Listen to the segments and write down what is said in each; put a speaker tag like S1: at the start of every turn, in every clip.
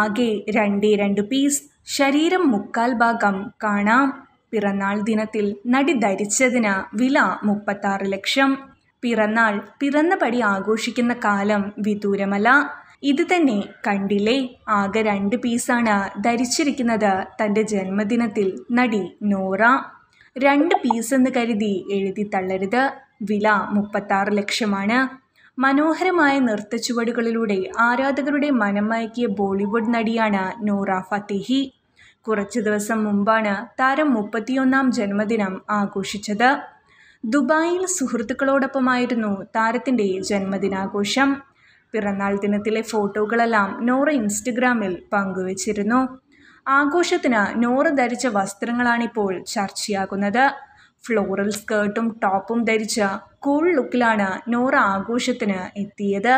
S1: ആകെ രണ്ടേ രണ്ട് പീസ് ശരീരം മുക്കാൽ ഭാഗം കാണാം പിറന്നാൾ ദിനത്തിൽ നടി ധരിച്ചതിന് വില മുപ്പത്താറ് ലക്ഷം പിറന്നാൾ പിറന്നപടി ആഘോഷിക്കുന്ന കാലം വിദൂരമല ഇത് തന്നെ കണ്ടില്ലേ ആകെ രണ്ട് പീസാണ് ധരിച്ചിരിക്കുന്നത് തൻ്റെ ജന്മദിനത്തിൽ നടി നോറ രണ്ട് എന്ന് കരുതി എഴുതി തള്ളരുത് വില മുപ്പത്താറ് ലക്ഷമാണ് മനോഹരമായ ചുവടുകളിലൂടെ ആരാധകരുടെ മനം മയക്കിയ ബോളിവുഡ് നടിയാണ് നൂറ ഫത്തേഹി കുറച്ചു ദിവസം മുമ്പാണ് താരം മുപ്പത്തിയൊന്നാം ജന്മദിനം ആഘോഷിച്ചത് ദുബായിൽ സുഹൃത്തുക്കളോടൊപ്പമായിരുന്നു താരത്തിൻ്റെ ജന്മദിനാഘോഷം പിറന്നാൾ ദിനത്തിലെ ഫോട്ടോകളെല്ലാം നോറ ഇൻസ്റ്റഗ്രാമിൽ പങ്കുവച്ചിരുന്നു ആഘോഷത്തിന് നോറ ധരിച്ച വസ്ത്രങ്ങളാണിപ്പോൾ ചർച്ചയാകുന്നത് ഫ്ലോറൽ സ്കേർട്ടും ടോപ്പും ധരിച്ച കൂൾ ലുക്കിലാണ് നോറ ആഘോഷത്തിന് എത്തിയത്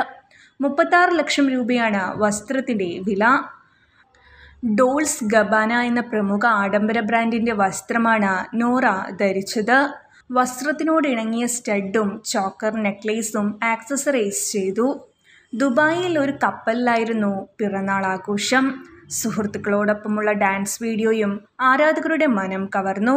S1: മുപ്പത്താറ് ലക്ഷം രൂപയാണ് വസ്ത്രത്തിൻ്റെ വില ഡോൾസ് ഗബാന എന്ന പ്രമുഖ ആഡംബര ബ്രാൻഡിൻ്റെ വസ്ത്രമാണ് നോറ ധരിച്ചത് വസ്ത്രത്തിനോട് ഇണങ്ങിയ സ്റ്റഡും ചോക്കർ നെക്ലേസും ആക്സസറൈസ് ചെയ്തു ദുബായിൽ ഒരു കപ്പലിലായിരുന്നു പിറന്നാൾ ആഘോഷം സുഹൃത്തുക്കളോടൊപ്പമുള്ള ഡാൻസ് വീഡിയോയും ആരാധകരുടെ മനം കവർന്നു